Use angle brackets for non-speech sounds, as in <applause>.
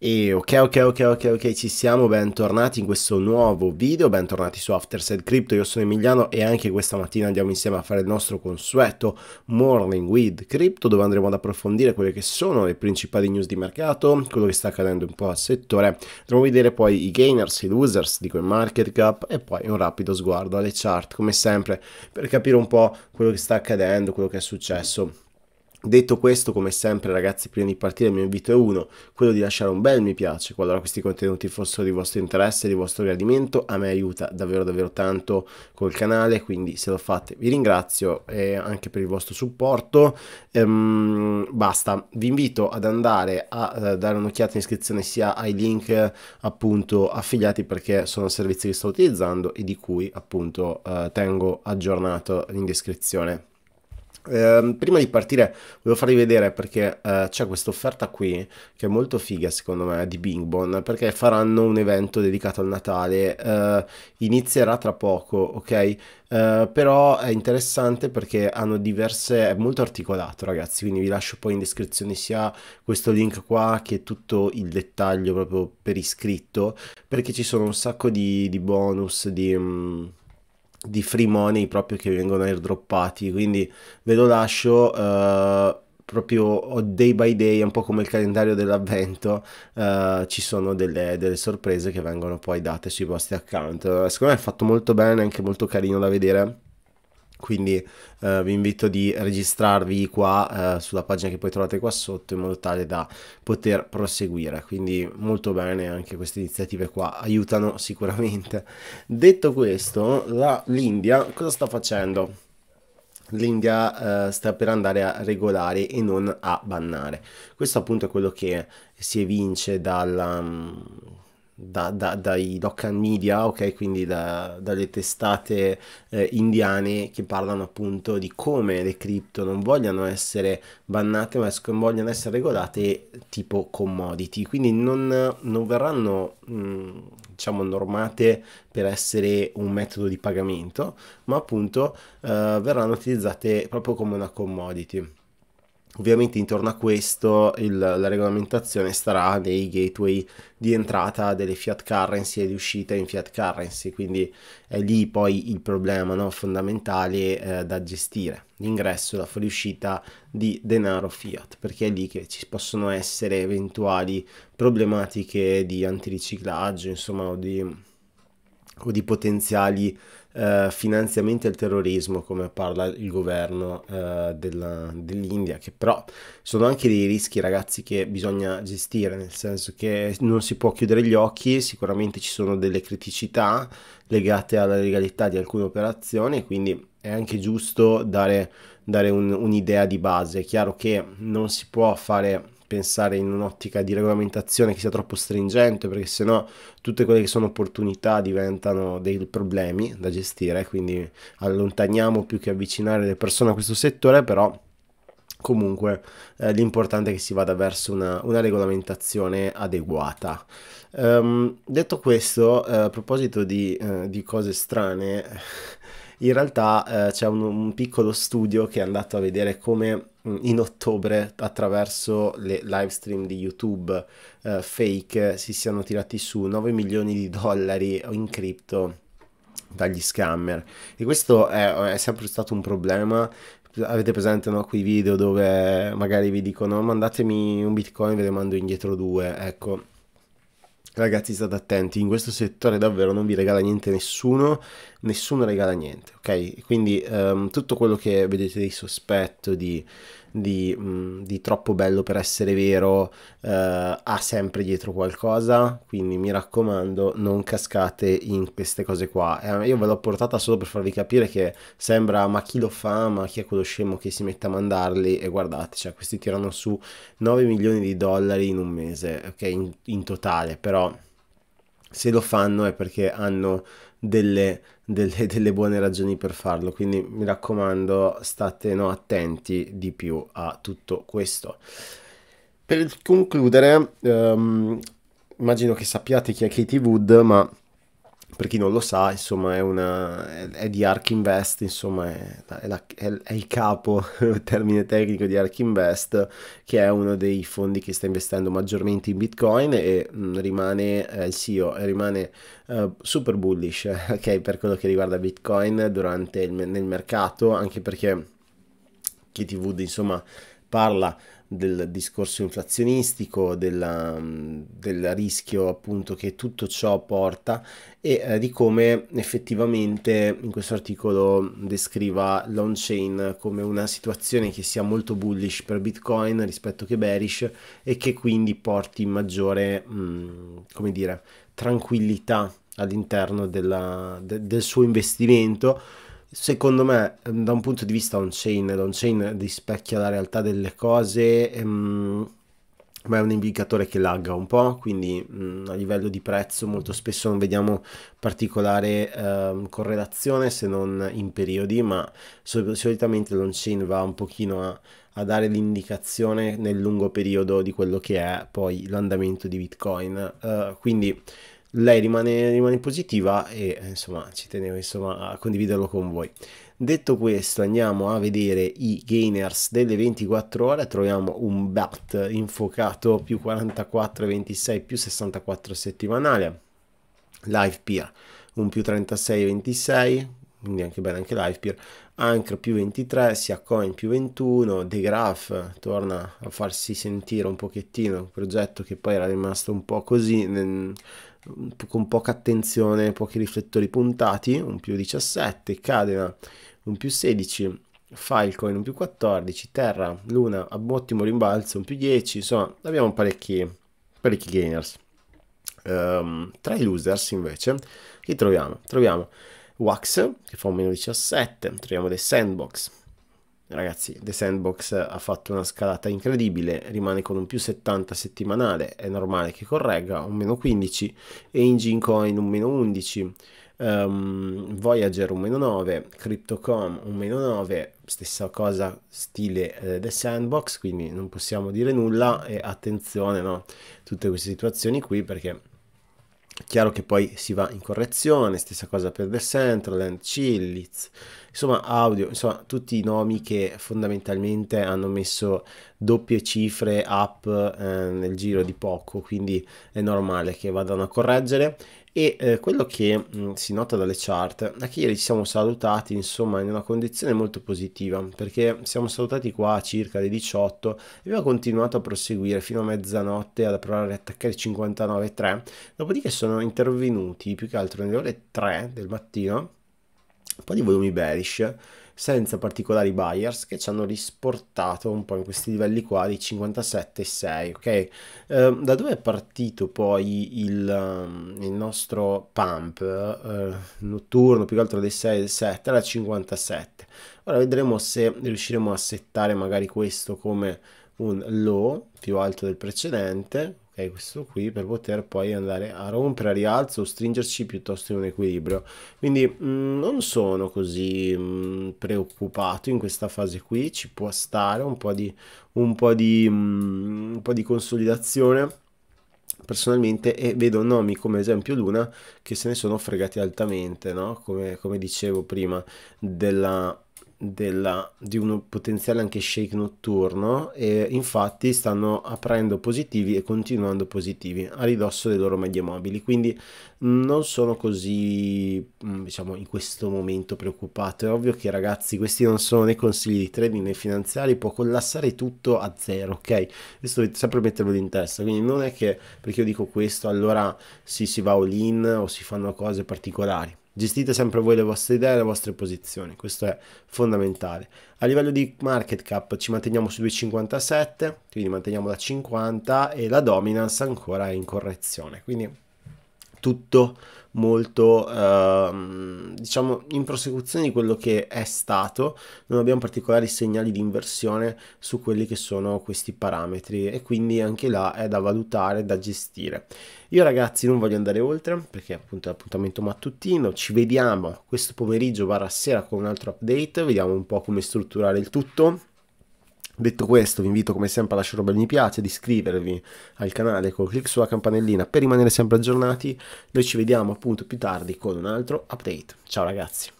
E ok, ok, ok, ok, ok, ci siamo, bentornati in questo nuovo video, bentornati su Afterset Crypto, io sono Emiliano e anche questa mattina andiamo insieme a fare il nostro consueto Morning with Crypto dove andremo ad approfondire quelle che sono le principali news di mercato, quello che sta accadendo un po' al settore, andremo a vedere poi i gainers, i losers di quel market CoinMarketCap e poi un rapido sguardo alle chart come sempre per capire un po' quello che sta accadendo, quello che è successo Detto questo, come sempre ragazzi, prima di partire il mio invito è uno, quello di lasciare un bel mi piace qualora questi contenuti fossero di vostro interesse, di vostro gradimento, a me aiuta davvero davvero tanto col canale, quindi se lo fate vi ringrazio eh, anche per il vostro supporto. Ehm, basta, vi invito ad andare a, a eh, dare un'occhiata in iscrizione sia ai link appunto affiliati perché sono servizi che sto utilizzando e di cui appunto eh, tengo aggiornato in descrizione. Ehm, prima di partire volevo farvi vedere perché eh, c'è questa offerta qui che è molto figa secondo me di Bing Bon perché faranno un evento dedicato al Natale eh, inizierà tra poco ok eh, però è interessante perché hanno diverse è molto articolato ragazzi quindi vi lascio poi in descrizione sia questo link qua che tutto il dettaglio proprio per iscritto perché ci sono un sacco di, di bonus di mh, mm, di free money proprio che vengono airdroppati quindi ve lo lascio eh, proprio day by day, un po' come il calendario dell'avvento, eh, ci sono delle, delle, sorprese che vengono poi date sui vostri account. Secondo me è fatto molto bene, anche molto carino da vedere quindi eh, vi invito di registrarvi qua eh, sulla pagina che poi trovate qua sotto in modo tale da poter proseguire quindi molto bene anche queste iniziative qua aiutano <laughs> sicuramente detto questo l'India cosa sta facendo? l'India eh, sta per andare a regolare e non a bannare questo appunto è quello che si evince dalla mm, da, da, dai Dokkan Media, ok? Quindi da, dalle testate eh, indiane che parlano appunto di come le cripto non vogliano essere bannate, ma vogliono essere regolate tipo commodity. Quindi non, non verranno, mh, mm, diciamo, normate per essere un metodo di pagamento, ma appunto eh, verranno utilizzate proprio come una commodity. Ovviamente intorno a questo il, la regolamentazione starà nei gateway di entrata delle fiat currency e di uscita in fiat currency, quindi è lì poi il problema no, fondamentale eh, da gestire, l'ingresso e la fuoriuscita di denaro fiat, perché è lì che ci possono essere eventuali problematiche di antiriciclaggio, insomma, o di o di potenziali eh, finanziamenti al terrorismo, come parla il governo eh, della, dell'India, che però sono anche dei rischi, ragazzi, che bisogna gestire, nel senso che non si può chiudere gli occhi, sicuramente ci sono delle criticità legate alla legalità di alcune operazioni, quindi è anche giusto dare, dare un, un'idea di base. È chiaro che non si può fare pensare in un'ottica di regolamentazione che sia troppo stringente, perché sennò tutte quelle che sono opportunità diventano dei problemi da gestire, quindi allontaniamo più che avvicinare le persone a questo settore, però comunque eh, l'importante è che si vada verso una, una regolamentazione adeguata. Um, detto questo, eh, a proposito di, eh, di cose strane, in realtà eh, c'è un, un, piccolo studio che è andato a vedere come mm, in ottobre attraverso le live stream di YouTube eh, fake si siano tirati su 9 milioni di dollari in cripto dagli scammer e questo è, è sempre stato un problema avete presente no, quei video dove magari vi dicono mandatemi un bitcoin ve ne mando indietro due ecco Ragazzi state attenti, in questo settore davvero non vi regala niente nessuno, nessuno regala niente, ok? Quindi ehm, tutto quello che vedete di sospetto, di di, mh, di troppo bello per essere vero eh, ha sempre dietro qualcosa, quindi mi raccomando non cascate in queste cose qua. Eh, io ve l'ho portata solo per farvi capire che sembra ma chi lo fa, ma chi è quello scemo che si mette a mandarli e guardate, cioè questi tirano su 9 milioni di dollari in un mese, ok, in, in totale, però se lo fanno è perché hanno delle delle, delle, buone ragioni per farlo, quindi mi raccomando state no, attenti di più a tutto questo. Per concludere, um, immagino che sappiate chi è Katie Wood, ma per chi non lo sa, insomma, è, una, è di Ark Invest, insomma, è, la, è, è il capo, <laughs> termine tecnico di Ark Invest, che è uno dei fondi che sta investendo maggiormente in Bitcoin e mh, mm, rimane eh, il CEO, rimane eh, super bullish, <laughs> okay, per quello che riguarda Bitcoin durante il, nel mercato, anche perché KTV, insomma, parla del discorso inflazionistico, della, mm, del rischio appunto che tutto ciò porta e eh, di come effettivamente in questo articolo descriva l'on-chain come una situazione che sia molto bullish per Bitcoin rispetto che bearish e che quindi porti maggiore, mh, mm, come dire, tranquillità all'interno de, del suo investimento Secondo me, ehm, da un punto di vista on-chain, l'on-chain rispecchia la realtà delle cose, ehm, ma è un indicatore che lagga un po', quindi mh, mm, a livello di prezzo molto spesso non vediamo particolare ehm, correlazione se non in periodi, ma sol solitamente l'on-chain va un pochino a, a dare l'indicazione nel lungo periodo di quello che è poi l'andamento di Bitcoin. Uh, quindi lei rimane, rimane positiva e eh, insomma ci tenevo insomma, a condividerlo con voi. Detto questo andiamo a vedere i gainers delle 24 ore, troviamo un BAT infocato più 44,26 più 64 settimanale, live peer un più 36,26 quindi anche bene anche Livepeer, Anchor più 23, sia coin più 21, The Graph torna a farsi sentire un pochettino, un progetto che poi era rimasto un po' così, con poca attenzione, pochi riflettori puntati, un più 17, Cadena un più 16, Falcon un più 14, Terra, Luna a ottimo rimbalzo un più 10, insomma abbiamo parecchi, parecchi gainers. Um, tra i losers invece li troviamo? Troviamo Wax che fa un meno 17, troviamo dei Sandbox Ragazzi, The Sandbox ha fatto una scalata incredibile, rimane con un più 70 settimanale, è normale che corregga, un meno 15, Engine Coin un meno 11, um, ehm, Voyager un meno 9, Cryptocom un meno 9, stessa cosa stile eh, The Sandbox, quindi non possiamo dire nulla e attenzione, no? Tutte queste situazioni qui perché Chiaro che poi si va in correzione, stessa cosa per The Centraland, Chillitz, insomma Audio, insomma tutti i nomi che fondamentalmente hanno messo doppie cifre up eh, nel giro di poco, quindi è normale che vadano a correggere e eh, quello che mh, mm, si nota dalle chart è che ieri ci siamo salutati insomma in una condizione molto positiva perché siamo salutati qua a circa le 18 e abbiamo continuato a proseguire fino a mezzanotte ad approvare a attaccare 59,3 dopodiché sono intervenuti più che altro nelle ore 3 del mattino un po' di volumi bearish senza particolari buyers che ci hanno risportato un po' in questi livelli qua di 57,6 ok uh, da dove è partito poi il, ehm, il nostro pump uh, notturno più che altro dei 6 del 7 era 57 ora vedremo se riusciremo a settare magari questo come un low più alto del precedente è questo qui per poter poi andare a rompere a rialzo o stringerci piuttosto in un equilibrio quindi mh, mm, non sono così mh, mm, preoccupato in questa fase qui ci può stare un po' di, un po di, mh, mm, un po di consolidazione personalmente e vedo nomi come esempio Luna che se ne sono fregati altamente, no? come, come dicevo prima, della della, di un potenziale anche shake notturno e infatti stanno aprendo positivi e continuando positivi a ridosso dei loro medie mobili quindi non sono così mm, diciamo in questo momento preoccupato è ovvio che ragazzi questi non sono né consigli di trading né finanziari può collassare tutto a zero ok questo dovete sempre metterlo in testa quindi non è che perché io dico questo allora sì si va all in o si fanno cose particolari Gestite sempre voi le vostre idee e le vostre posizioni, questo è fondamentale. A livello di market cap ci manteniamo su 2,57, quindi manteniamo la 50 e la dominance ancora è in correzione, quindi tutto molto ehm, diciamo in prosecuzione di quello che è stato non abbiamo particolari segnali di inversione su quelli che sono questi parametri e quindi anche là è da valutare da gestire io ragazzi non voglio andare oltre perché appunto è appuntamento mattutino ci vediamo questo pomeriggio barra sera con un altro update vediamo un po' come strutturare il tutto Detto questo vi invito come sempre a lasciare un bel mi piace, ad iscrivervi al canale con clic sulla campanellina per rimanere sempre aggiornati. Noi ci vediamo appunto più tardi con un altro update. Ciao ragazzi!